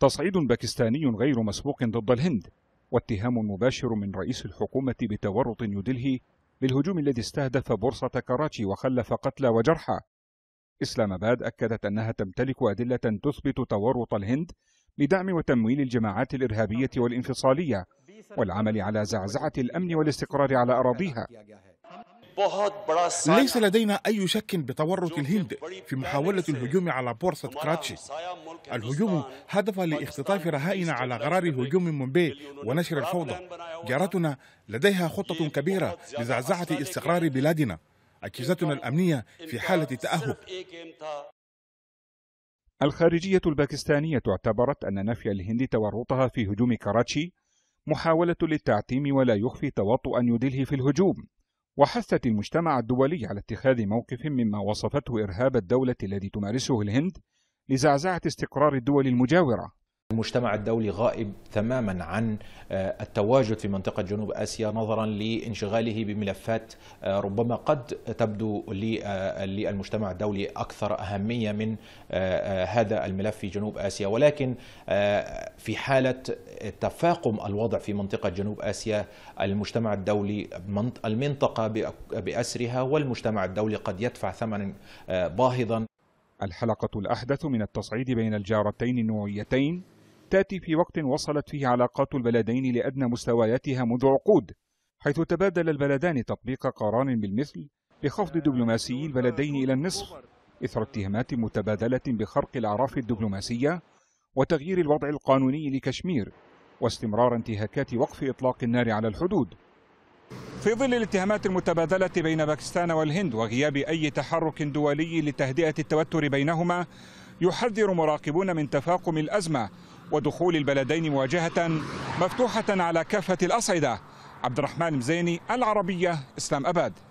تصعيد باكستاني غير مسبوق ضد الهند واتهام مباشر من رئيس الحكومة بتورط يدلهي للهجوم الذي استهدف بورصة كراتشي وخلف قتلى وجرحى إسلام آباد أكدت أنها تمتلك أدلة تثبت تورط الهند بدعم وتمويل الجماعات الإرهابية والانفصالية والعمل على زعزعة الأمن والاستقرار على أراضيها ليس لدينا أي شك بتورط الهند في محاولة الهجوم على بورصة كراتشي الهجوم هدف لاختطاف رهائن على غرار هجوم مومبي ونشر الفوضى جارتنا لديها خطة كبيرة لزعزعة استقرار بلادنا أجهزتنا الأمنية في حالة تأهب الخارجية الباكستانية اعتبرت أن نفي الهند تورطها في هجوم كراتشي محاولة للتعتيم ولا يخفي تواطؤ يدله في الهجوم وحثت المجتمع الدولي على اتخاذ موقف مما وصفته إرهاب الدولة الذي تمارسه الهند لزعزعة استقرار الدول المجاورة المجتمع الدولي غائب تماما عن آه، التواجد في منطقة جنوب آسيا نظرا لانشغاله بملفات آه، ربما قد تبدو آه، للمجتمع الدولي أكثر أهمية من هذا الملف في جنوب آسيا ولكن في حالة تفاقم الوضع في منطقة جنوب آسيا المجتمع الدولي المنطقة بأسرها والمجتمع الدولي قد يدفع ثمنا باهظا الحلقة الأحدث من التصعيد بين الجارتين النوعيتين تأتي في وقت وصلت فيه علاقات البلدين لأدنى مستوياتها منذ عقود حيث تبادل البلدان تطبيق قرار بالمثل بخفض دبلوماسي البلدين إلى النصف إثر اتهامات متبادلة بخرق الأعراف الدبلوماسية وتغيير الوضع القانوني لكشمير واستمرار انتهاكات وقف إطلاق النار على الحدود في ظل الاتهامات المتبادلة بين باكستان والهند وغياب أي تحرك دولي لتهدئة التوتر بينهما يحذر مراقبون من تفاقم الأزمة ودخول البلدين مواجهة مفتوحة على كافة الأصعدة عبد الرحمن مزيني العربية إسلام أباد